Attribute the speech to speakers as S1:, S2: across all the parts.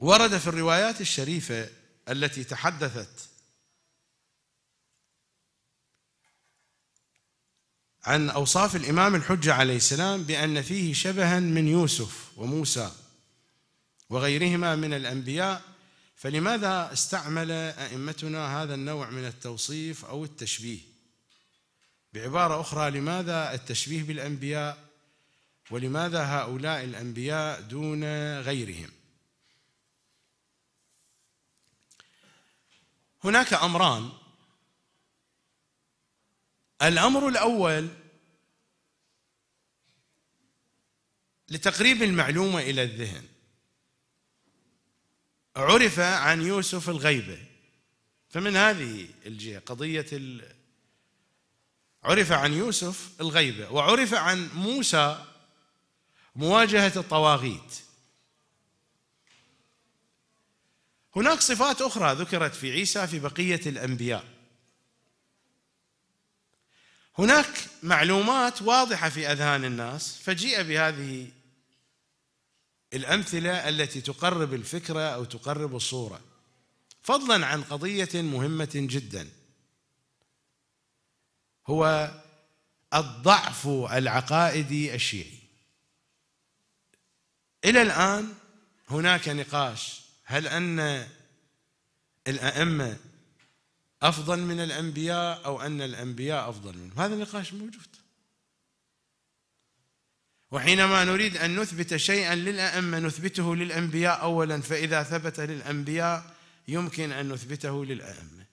S1: ورد في الروايات الشريفه التي تحدثت عن اوصاف الامام الحجه عليه السلام بان فيه شبها من يوسف وموسى وغيرهما من الانبياء فلماذا استعمل ائمتنا هذا النوع من التوصيف او التشبيه بعباره اخرى لماذا التشبيه بالانبياء ولماذا هؤلاء الانبياء دون غيرهم هناك امران الامر الاول لتقريب المعلومه الى الذهن عرف عن يوسف الغيبه فمن هذه الجهه قضيه ال... عرف عن يوسف الغيبه وعرف عن موسى مواجهه الطواغيت هناك صفات اخرى ذكرت في عيسى في بقيه الانبياء هناك معلومات واضحه في اذهان الناس فجيء بهذه الامثله التي تقرب الفكره او تقرب الصوره فضلا عن قضيه مهمه جدا هو الضعف العقائدي الشيعي الى الان هناك نقاش هل ان الائمه افضل من الانبياء او ان الانبياء افضل منهم هذا النقاش موجود وحينما نريد ان نثبت شيئا للائمه نثبته للانبياء اولا فاذا ثبت للانبياء يمكن ان نثبته للائمه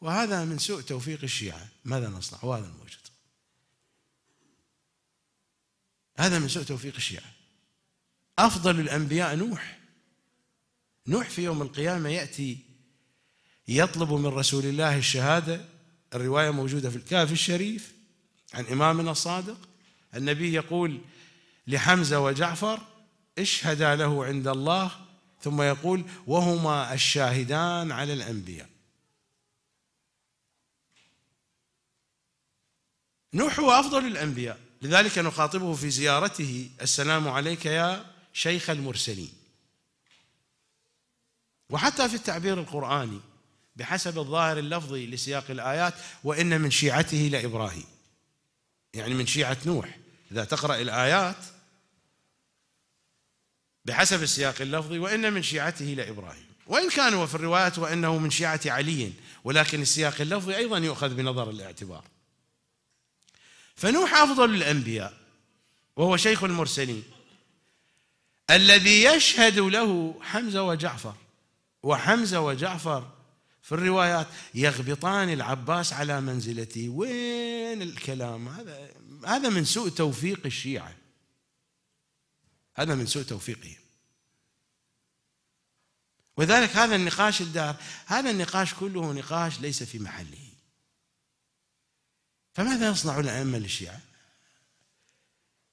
S1: وهذا من سوء توفيق الشيعه ماذا نصنع وهذا الموجود هذا من سوء توفيق الشيعه افضل الانبياء نوح نوح في يوم القيامة يأتي يطلب من رسول الله الشهادة الرواية موجودة في الكافي الشريف عن إمامنا الصادق النبي يقول لحمزة وجعفر اشهدا له عند الله ثم يقول وهما الشاهدان على الأنبياء نوح هو أفضل الأنبياء لذلك نخاطبه في زيارته السلام عليك يا شيخ المرسلين وحتى في التعبير القرآني بحسب الظاهر اللفظي لسياق الآيات وإن من شيعته لإبراهيم يعني من شيعة نوح إذا تقرأ الآيات بحسب السياق اللفظي وإن من شيعته لإبراهيم وإن كان وفي الروايات وإنه من شيعة علي ولكن السياق اللفظي أيضا يؤخذ بنظر الاعتبار فنوح أفضل الأنبياء وهو شيخ المرسلين الذي يشهد له حمزة وجعفر وحمزة وجعفر في الروايات يغبطان العباس على منزلته وين الكلام هذا هذا من سوء توفيق الشيعة هذا من سوء توفيقهم وذلك هذا النقاش الدار هذا النقاش كله نقاش ليس في محله فماذا يصنع الأئمة للشيعة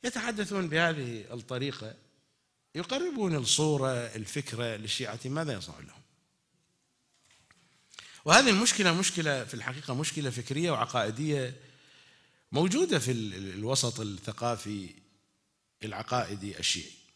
S1: يتحدثون بهذه الطريقة يقربون الصورة الفكرة للشيعة ماذا يصنع لهم وهذه المشكلة مشكلة في الحقيقة مشكلة فكرية وعقائدية موجودة في الوسط الثقافي العقائدي الشيعي